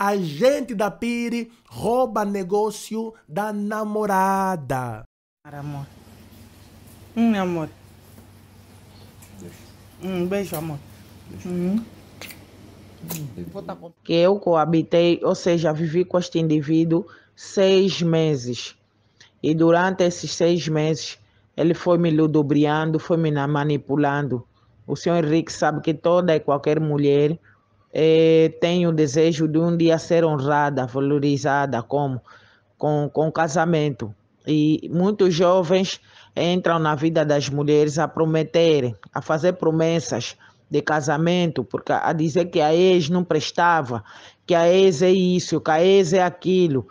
agente da Piri rouba negócio da namorada. Amor. Hum, amor. Um beijo, amor. Hum. Que eu coabitei, ou seja, vivi com este indivíduo seis meses. E durante esses seis meses, ele foi me ludobriando, foi me manipulando. O senhor Henrique sabe que toda e qualquer mulher é, eh, tem o desejo de um dia ser honrada, valorizada como com, com casamento. E muitos jovens entram na vida das mulheres a prometerem, a fazer promessas de casamento, porque a dizer que a ex não prestava, que a ex é isso, que a ex é aquilo.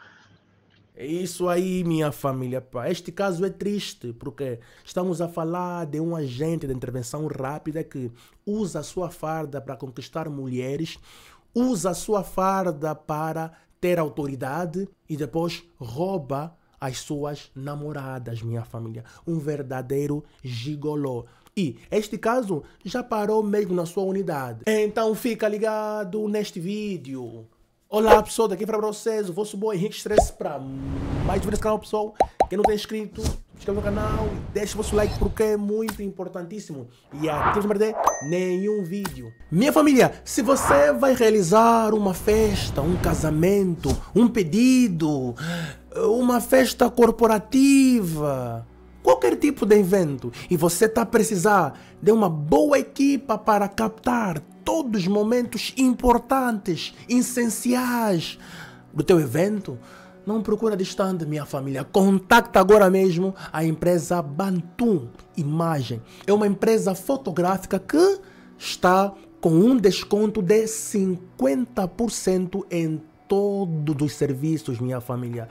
É isso aí, minha família. Pá. Este caso é triste porque estamos a falar de um agente de intervenção rápida que usa a sua farda para conquistar mulheres, usa a sua farda para ter autoridade e depois rouba as suas namoradas, minha família. Um verdadeiro gigolô. E este caso já parou mesmo na sua unidade. Então fica ligado neste vídeo Olá pessoal, daqui para vocês, o vosso bom Henrique Estresse para mais vídeos do canal pessoal. Quem não tem inscrito, inscreva no canal, deixe o vosso like porque é muito importantíssimo e ative não perder nenhum vídeo. Minha família, se você vai realizar uma festa, um casamento, um pedido, uma festa corporativa, qualquer tipo de evento e você está precisar de uma boa equipa para captar todos os momentos importantes, essenciais do teu evento, não procura distante, minha família. Contacta agora mesmo a empresa Bantum Imagem. É uma empresa fotográfica que está com um desconto de 50% em todos os serviços, minha família.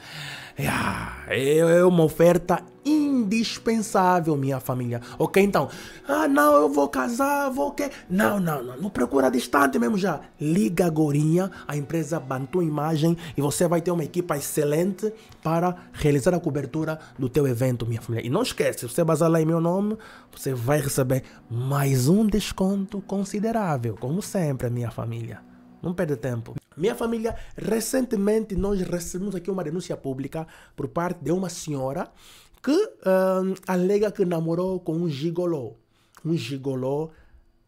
É, ah, é, é uma oferta indispensável, minha família. Ok? Então, ah, não, eu vou casar, vou que. Não, não, não. Não procura distante mesmo já. Liga agora a empresa Bantu Imagem, e você vai ter uma equipa excelente para realizar a cobertura do teu evento, minha família. E não esquece, se você basar lá em meu nome, você vai receber mais um desconto considerável, como sempre, minha família. Não perde tempo. Minha família, recentemente nós recebemos aqui uma denúncia pública por parte de uma senhora que uh, alega que namorou com um gigolô, um gigolô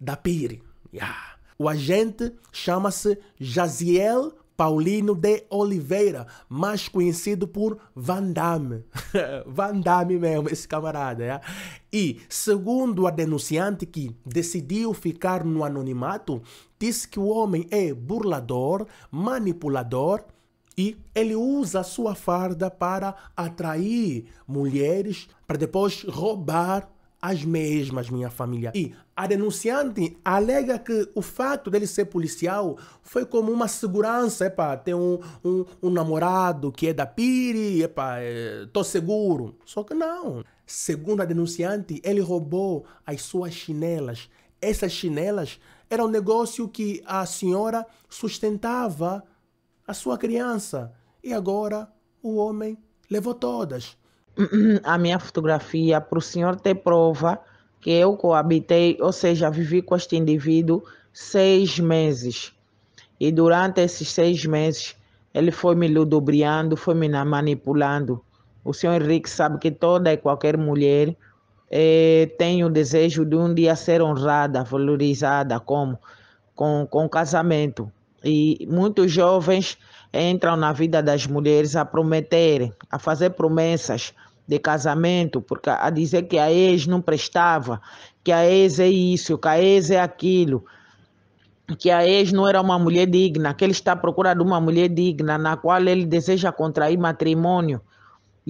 da Pire. Yeah. O agente chama-se Jaziel Paulino de Oliveira, mais conhecido por Van Damme. Van Damme mesmo, esse camarada. E, segundo a denunciante que decidiu ficar no anonimato, disse que o homem é burlador, manipulador, e ele usa a sua farda para atrair mulheres, para depois roubar as mesmas, minha família. E a denunciante alega que o fato dele ser policial foi como uma segurança. é tem um, um, um namorado que é da Piri, é é, tô seguro. Só que não. Segundo a denunciante, ele roubou as suas chinelas. Essas chinelas eram um negócio que a senhora sustentava a sua criança. E agora o homem levou todas. A minha fotografia, para o senhor ter prova que eu coabitei, ou seja, vivi com este indivíduo seis meses. E durante esses seis meses, ele foi me ludobriando, foi me manipulando. O senhor Henrique sabe que toda e qualquer mulher eh, tem o desejo de um dia ser honrada, valorizada, como? Com, com casamento. E muitos jovens entram na vida das mulheres a prometerem, a fazer promessas de casamento, porque a dizer que a ex não prestava, que a ex é isso, que a ex é aquilo, que a ex não era uma mulher digna, que ele está procurando uma mulher digna na qual ele deseja contrair matrimônio.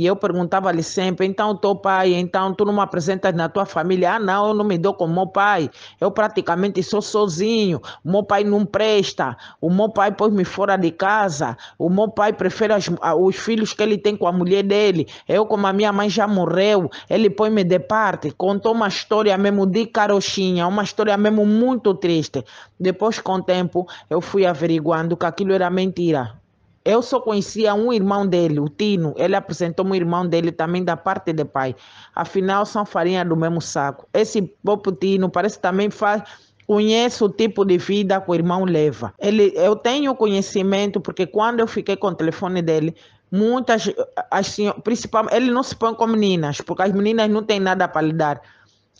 E eu perguntava-lhe sempre: então, teu pai, então tu não me apresentas na tua família? Ah, não, eu não me dou com o meu pai. Eu praticamente sou sozinho. O meu pai não presta. O meu pai pôs-me fora de casa. O meu pai prefere as, os filhos que ele tem com a mulher dele. Eu, como a minha mãe já morreu, ele põe-me de parte. Contou uma história mesmo de carochinha, uma história mesmo muito triste. Depois, com o tempo, eu fui averiguando que aquilo era mentira. Eu só conhecia um irmão dele, o Tino. Ele apresentou um irmão dele também da parte de pai. Afinal, são farinha do mesmo saco. Esse próprio Tino parece que também faz conhece o tipo de vida que o irmão leva. Ele, eu tenho conhecimento porque quando eu fiquei com o telefone dele, muitas, eh, as, principalmente, ele não se põe com meninas, porque as meninas não têm nada para lhe dar.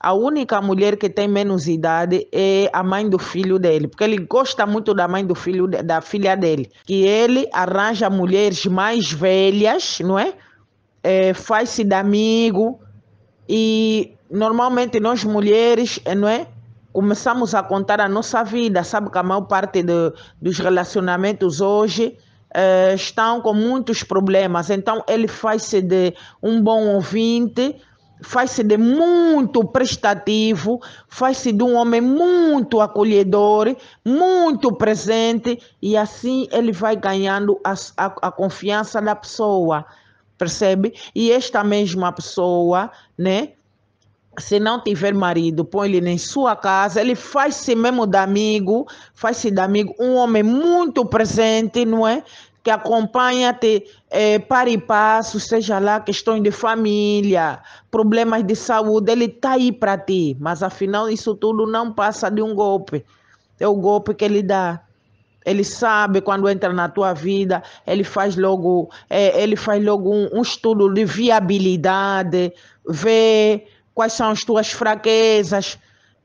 A única mulher que tem menos idade é a mãe do filho dele, porque ele gosta muito da mãe do filho da filha dele, que ele arranja mulheres mais velhas, não é? é Faz-se de amigo e normalmente nós mulheres, é, não é? Começamos a contar a nossa vida, sabe que a maior parte dos relacionamentos hoje é, estão com muitos problemas. Então ele faz-se de um bom ouvinte faz-se de muito prestativo, faz-se de um homem muito acolhedor, muito presente, e assim ele vai ganhando a, a, a confiança da pessoa, percebe? E esta mesma pessoa, né? se não tiver marido, põe ele em sua casa. Ele faz-se mesmo de amigo, faz-se de amigo, um homem muito presente, não é? que acompanha-te é, para e passo, seja lá questões de família, problemas de saúde, ele está aí para ti. Mas afinal, isso tudo não passa de um golpe. É o golpe que ele dá. Ele sabe quando entra na tua vida, ele faz logo, é, ele faz logo um, um estudo de viabilidade, vê quais são as tuas fraquezas,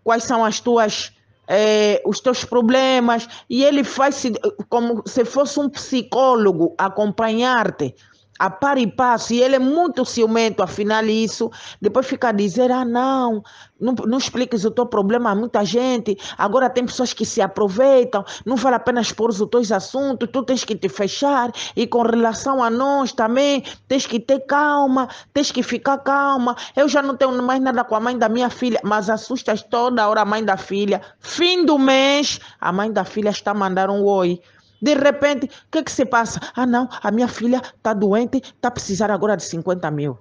quais são as tuas é, os teus problemas e ele faz como se fosse um psicólogo acompanhar-te a par e passo, e ele é muito ciumento, afinal isso, depois fica a dizer, ah não, não, não expliques o teu problema a muita gente, agora tem pessoas que se aproveitam, não vale a pena expor os teus assuntos, tu tens que te fechar, e com relação a nós também, tens que ter calma, tens que ficar calma, eu já não tenho mais nada com a mãe da minha filha, mas assustas toda hora a mãe da filha, fim do mês, a mãe da filha está mandando um oi, de repente, o que, é que se passa? Ah, não, a minha filha está doente, está precisando agora de 50 mil.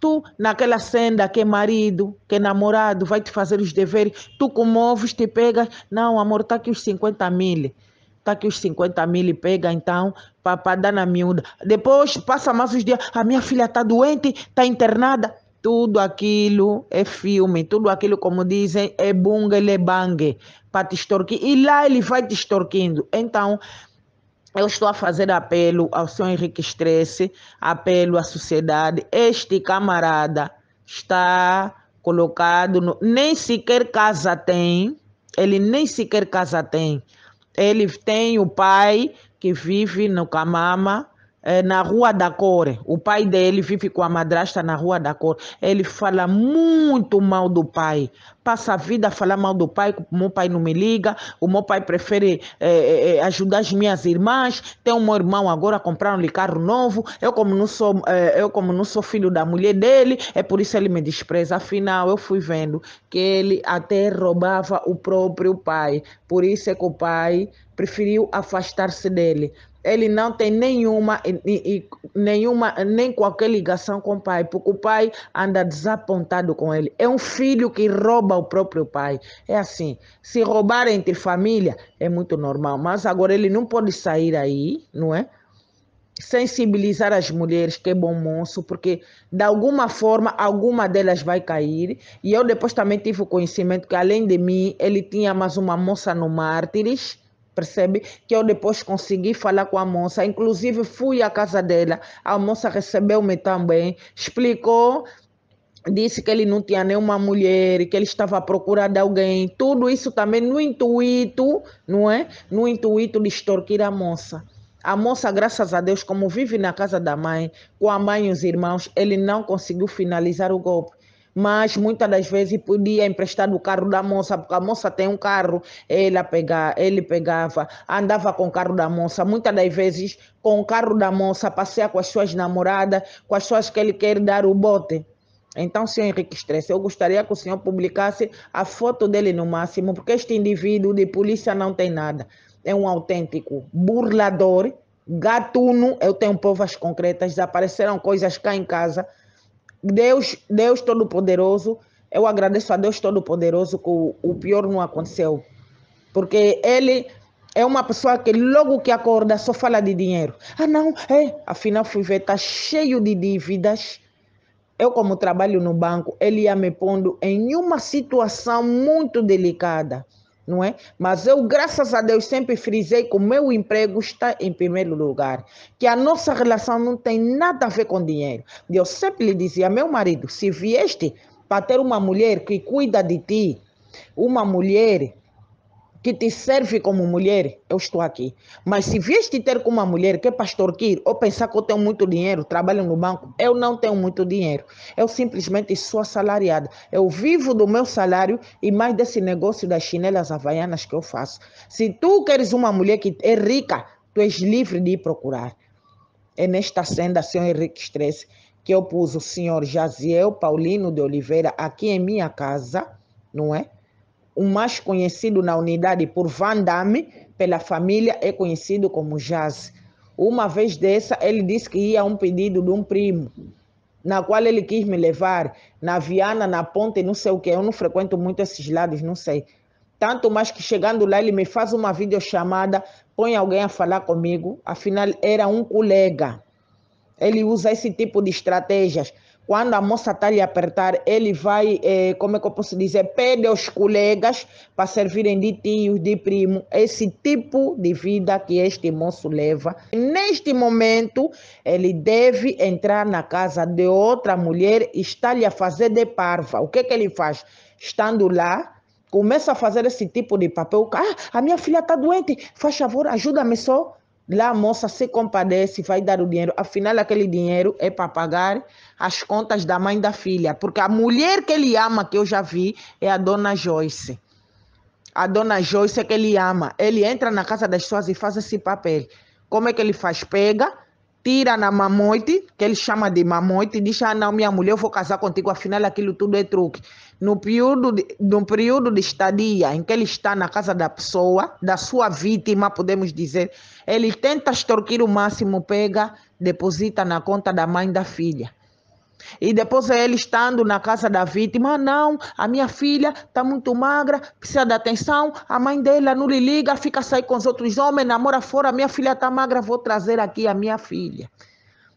Tu, naquela senda que é marido, que é namorado, vai te fazer os deveres, tu comoves, te pegas. Não, amor, está aqui os 50 mil tá aqui os 50 mil e pega então para dar na miúda. Depois passa mais os dias, a minha filha tá doente, tá internada. Tudo aquilo é filme, tudo aquilo, como dizem, é bunga, ele é bangue, para te extorquir. E lá ele vai te extorquindo. Então, eu estou a fazer apelo ao senhor Henrique Stresse, apelo à sociedade. Este camarada está colocado, no, nem sequer casa tem, ele nem sequer casa tem. Ele tem o pai que vive no Camama, eh, na Rua da Cor. O pai dele vive com a madrasta na Rua da Cor. Ele fala muito mal do pai. Passa a vida a falar mal do pai. O meu pai não me liga. O meu pai prefere eh, eh, ajudar as minhas irmãs. Tem um meu irmão agora, compraram-lhe carro novo. Eu como, não sou, eu, como não sou filho da mulher dele, é por isso ele me despreza. Afinal, eu fui vendo que ele até roubava o próprio pai. Por isso é que o pai preferiu afastar-se dele ele não tem nenhuma, nenhuma, nem qualquer ligação com o pai, porque o pai anda desapontado com ele. É um filho que rouba o próprio pai. É assim, se roubar entre família é muito normal, mas agora ele não pode sair aí, não é? sensibilizar as mulheres que é bom moço, porque de alguma forma alguma delas vai cair. E eu depois também tive o conhecimento que além de mim, ele tinha mais uma moça no Mártires, percebe? Que eu depois consegui falar com a moça, inclusive fui à casa dela, a moça recebeu-me também, explicou disse que ele não tinha nenhuma mulher, que ele estava procurando alguém, tudo isso também no intuito, não é? No intuito de extorquir a moça. A moça, graças a Deus, como vive na casa da mãe, com a mãe e os irmãos, ele não conseguiu finalizar o golpe mas muitas das vezes podia emprestar o carro da moça, porque a moça tem um carro, ela pegar ele pegava, andava com o carro da moça, muitas das vezes com o carro da moça, passeia com as suas namoradas, com as suas que ele quer dar o bote. Então, senhor Henrique Estresse, eu gostaria que o senhor publicasse a foto dele no máximo, porque este indivíduo de polícia não tem nada. É um autêntico burlador, gatuno. Eu tenho provas concretas, apareceram coisas cá em casa Deus, Deus Todo-Poderoso, eu agradeço a Deus Todo-Poderoso que o, o pior não aconteceu. Porque ele é uma pessoa que logo que acorda só fala de dinheiro. Ah, não, é. Afinal, fui ver, está cheio de dívidas. Eu, como trabalho no banco, ele ia me pondo em uma situação muito delicada não é? Mas eu, graças a Deus, sempre frisei que o meu emprego está em primeiro lugar, que a nossa relação não tem nada a ver com dinheiro. Eu sempre lhe dizia, meu marido, se vieste para ter uma mulher que cuida de ti, uma mulher que te serve como mulher, eu estou aqui. Mas se vieste ter com uma mulher que é pastor Kir, ou pensar que eu tenho muito dinheiro, trabalho no banco, eu não tenho muito dinheiro. Eu simplesmente sou assalariada. Eu vivo do meu salário e mais desse negócio das chinelas havaianas que eu faço. Se tu queres uma mulher que é rica, tu és livre de ir procurar. É nesta senda, senhor Henrique Estresse, que eu pus o senhor Jaziel Paulino de Oliveira aqui em minha casa, não é? O mais conhecido na unidade por Van Damme, pela família, é conhecido como Jazz. Uma vez dessa, ele disse que ia a um pedido de um primo, na qual ele quis me levar na Viana, na Ponte, não sei o que. Eu não frequento muito esses lados, não sei. Tanto mais que chegando lá, ele me faz uma videochamada, põe alguém a falar comigo. Afinal, era um colega. Ele usa esse tipo de estratégias quando a moça está lhe apertar, ele vai, eh, como é que eu posso dizer, pede aos colegas para servirem de tios, de primo. Esse tipo de vida que este moço leva. Neste momento, ele deve entrar na casa de outra mulher e está-lhe a fazer de parva. O que, é que ele faz? Estando lá, começa a fazer esse tipo de papel. Ah, a minha filha está doente, faz favor, ajuda-me só Lá a moça se compadece, vai dar o dinheiro. Afinal, aquele dinheiro é para pagar as contas da mãe da filha. Porque a mulher que ele ama, que eu já vi, é a dona Joyce. A dona Joyce é que ele ama. Ele entra na casa das suas e faz esse papel. Como é que ele faz? Pega, tira na mamoite, que ele chama de mamoite, e diz: Ah, não, minha mulher, eu vou casar contigo. Afinal, aquilo tudo é truque no período, de, no período de estadia em que ele está na casa da pessoa, da sua vítima, podemos dizer, ele tenta extorquir o máximo, pega, deposita na conta da mãe da filha. E depois é ele estando na casa da vítima, não, a minha filha está muito magra, precisa de atenção, a mãe dela não lhe liga, fica a sair com os outros homens, namora fora, minha filha está magra, vou trazer aqui a minha filha.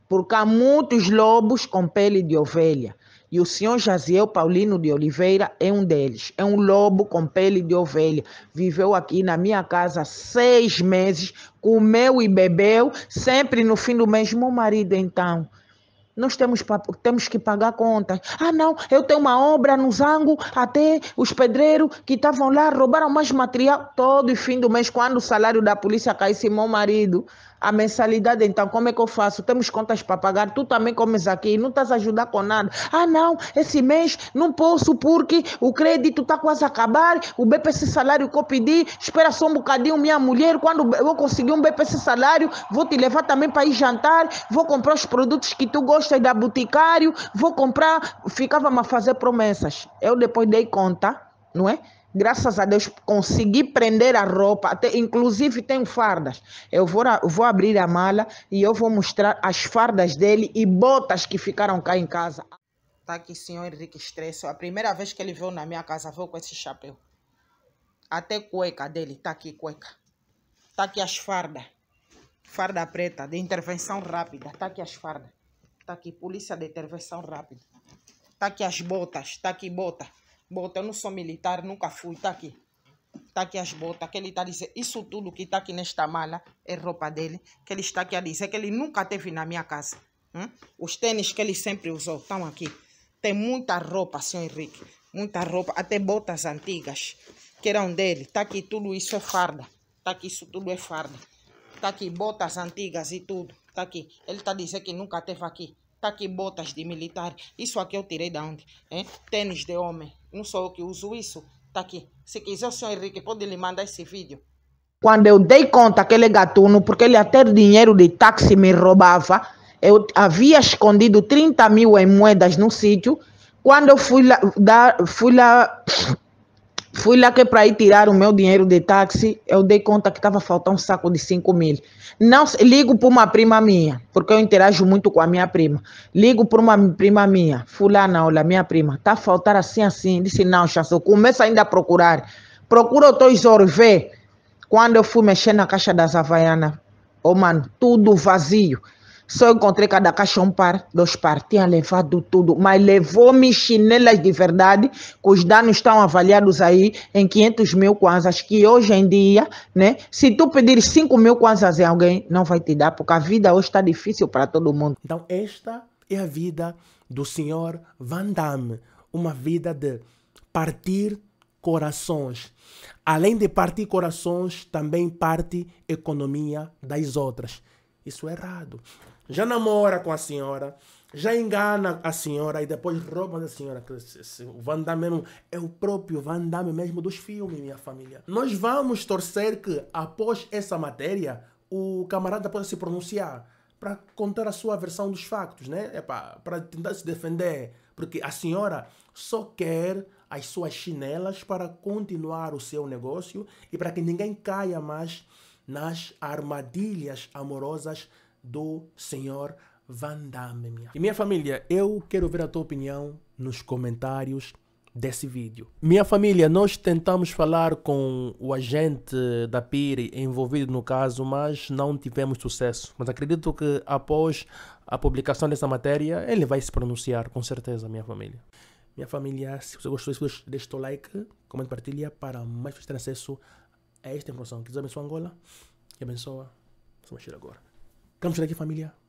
Porque há muitos lobos com pele de ovelha. E o senhor Jaziel Paulino de Oliveira é um deles. É um lobo com pele de ovelha. Viveu aqui na minha casa seis meses, comeu e bebeu, sempre no fim do mês. Meu marido, então, nós temos, temos que pagar contas. Ah, não, eu tenho uma obra no Zango, até os pedreiros que estavam lá roubaram mais material. Todo fim do mês, quando o salário da polícia caísse, meu marido a mensalidade, então como é que eu faço? Temos contas para pagar, tu também comes aqui, não estás a ajudar com nada. Ah, não, esse mês não posso porque o crédito está quase a acabar, o BPC salário que eu pedi, espera só um bocadinho, minha mulher, quando eu conseguir um BPC salário, vou te levar também para ir jantar, vou comprar os produtos que tu gostas da Boticário, vou comprar, ficava a fazer promessas. Eu depois dei conta, não é? graças a Deus, consegui prender a roupa, até, inclusive tenho fardas. Eu vou, vou abrir a mala e eu vou mostrar as fardas dele e botas que ficaram cá em casa. Tá aqui, senhor Henrique Estresse. É a primeira vez que ele veio na minha casa, veio com esse chapéu. Até cueca dele, tá aqui cueca. Tá aqui as fardas. Farda preta, de intervenção rápida. Tá aqui as fardas. Tá aqui, polícia de intervenção rápida. Tá aqui as botas, tá aqui bota. Bota, eu não sou militar, nunca fui, tá aqui. Tá aqui as botas, que ele tá dizendo, isso tudo que tá aqui nesta mala é roupa dele, que ele está aqui a dizer, que ele nunca teve na minha casa. Hum? Os tênis que ele sempre usou estão aqui. Tem muita roupa, senhor Henrique, muita roupa, até botas antigas, que eram dele. Tá aqui, tudo isso é farda, tá aqui, isso tudo é farda. Tá aqui, botas antigas e tudo, tá aqui. Ele tá dizendo que nunca teve aqui. Tá aqui botas de militar. Isso aqui eu tirei de onde? Hein? Tênis de homem um sou eu que uso isso. Tá aqui. Se quiser, o senhor Henrique pode lhe mandar esse vídeo. Quando eu dei conta aquele gatuno, porque ele até dinheiro de táxi me roubava, eu havia escondido 30 mil em moedas no sítio. Quando eu fui lá, da fui lá Fui lá que é para ir tirar o meu dinheiro de táxi, eu dei conta que estava faltando um saco de 5 mil. Não, ligo para uma prima minha, porque eu interajo muito com a minha prima. Ligo para uma prima minha, fulana, olha, minha prima, está faltando assim, assim. Disse, não, chassou, começa ainda a procurar. Procura o teu tesouro, vê. Quando eu fui mexer na caixa das Havaianas, oh mano, tudo vazio. Só encontrei cada caixa um par, dois par, tinha levado tudo, mas levou-me chinelas de verdade, os danos estão avaliados aí em 500 mil kwanzas, que hoje em dia, né, se tu pedir 5 mil kwanzas em alguém, não vai te dar, porque a vida hoje está difícil para todo mundo. Então esta é a vida do senhor Van Damme, uma vida de partir corações. Além de partir corações, também parte economia das outras. Isso é errado já namora com a senhora, já engana a senhora e depois rouba a senhora. O Van Damme é o próprio Van Damme mesmo dos filmes, minha família. Nós vamos torcer que, após essa matéria, o camarada possa se pronunciar para contar a sua versão dos factos, né? É para tentar se defender. Porque a senhora só quer as suas chinelas para continuar o seu negócio e para que ninguém caia mais nas armadilhas amorosas do senhor Van Damme. Minha. E minha família, eu quero ver a tua opinião nos comentários desse vídeo. Minha família, nós tentamos falar com o agente da PIRE envolvido no caso, mas não tivemos sucesso. Mas acredito que após a publicação dessa matéria, ele vai se pronunciar, com certeza, minha família. Minha família, se você gostou deixa o like, comenta, partilha para mais pessoas terem acesso a esta informação. Que Deus abençoe Angola e abençoa. Vamos agora. Estamos aqui, família.